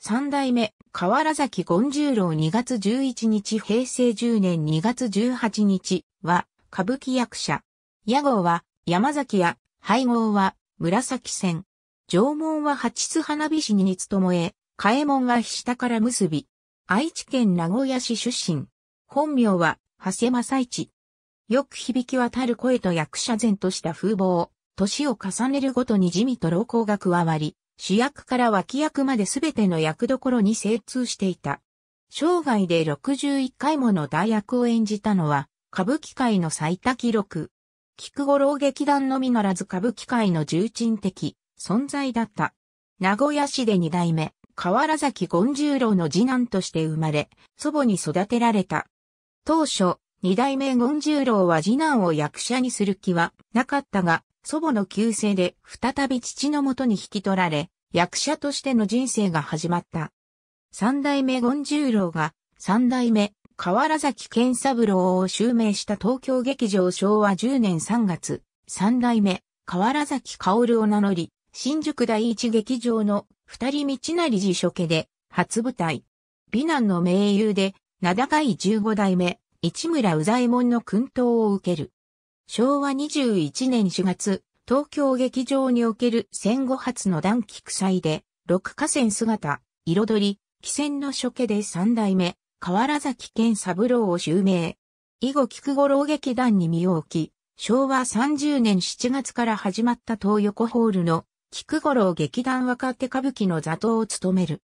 三代目、河原崎権十郎2月11日平成10年2月18日は、歌舞伎役者。屋号は、山崎屋、配合は、紫線。縄文は八津花火師に務え、替え門は下から結び。愛知県名古屋市出身。本名は、長谷正一。よく響き渡る声と役者前とした風貌。年を重ねるごとに地味と老行が加わり、主役から脇役まで全ての役どころに精通していた。生涯で61回もの大役を演じたのは、歌舞伎界の最多記録。菊五郎劇団のみならず歌舞伎界の重鎮的存在だった。名古屋市で二代目、河原崎権十郎の次男として生まれ、祖母に育てられた。当初、二代目権十郎は次男を役者にする気はなかったが、祖母の旧姓で再び父のもとに引き取られ、役者としての人生が始まった。三代目権十郎が三代目河原崎健三郎を襲名した東京劇場昭和10年3月、三代目河原崎薫を名乗り、新宿第一劇場の二人道成寺書家で初舞台。美男の名優で名高い15代目市村宇左衛門の薫陶を受ける。昭和21年4月、東京劇場における戦後初の断気祭で、六河川姿、彩り、汽船の初家で三代目、河原崎健三郎を襲名。以後菊五郎劇団に身を置き、昭和30年7月から始まった東横ホールの菊五郎劇団若手歌舞伎の座頭を務める。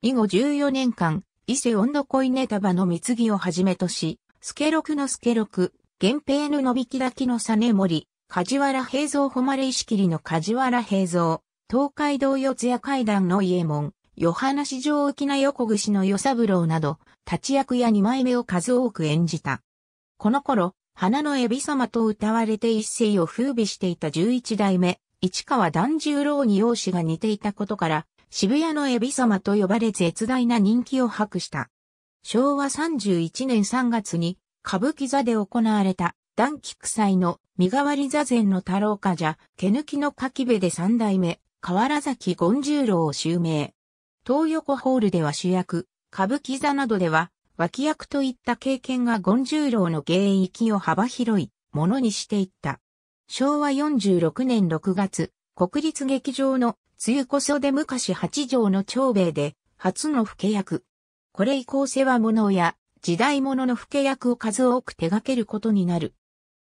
以後14年間、伊勢温度恋ネタ場の貢ぎをはじめとし、助六の助六、源平ののびきだきの実森、梶原平蔵誉れ石切りの梶原平蔵、東海道四谷階段の家門、ヨハナ市場沖な横串の与三郎など、立役や二枚目を数多く演じた。この頃、花のエビ様と歌われて一世を風靡していた十一代目、市川團十郎に容姿が似ていたことから、渋谷のエビ様と呼ばれ絶大な人気を博した。昭和31年3月に歌舞伎座で行われた断菊祭の身代わり座禅の太郎冠者、毛抜きの柿部で三代目、河原崎権十郎を襲名。東横ホールでは主役、歌舞伎座などでは脇役といった経験が権十郎の芸域を幅広いものにしていった。昭和46年6月、国立劇場の梅雨こそで昔八条の長兵衛で、初の吹け役、これ以降世話物や時代物の老け役を数多く手掛けることになる。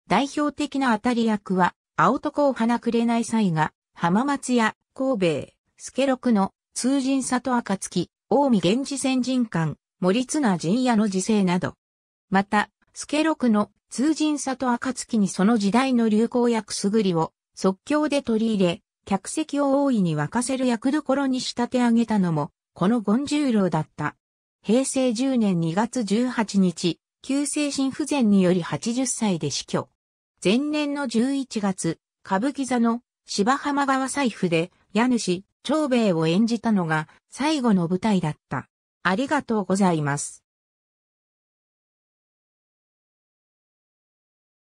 代表的な当たり役は、青とこを花くれない際が、浜松や神戸、助六の通人里暁、近江源氏先人館、森綱陣屋の時世など。また、助六の通人里暁にその時代の流行役すぐりを即興で取り入れ、客席を大いに沸かせる役どころに仕立て上げたのも、この権十郎だった。平成10年2月18日、急性心不全により80歳で死去。前年の11月、歌舞伎座の芝浜川財布で家主、長兵衛を演じたのが最後の舞台だった。ありがとうございます。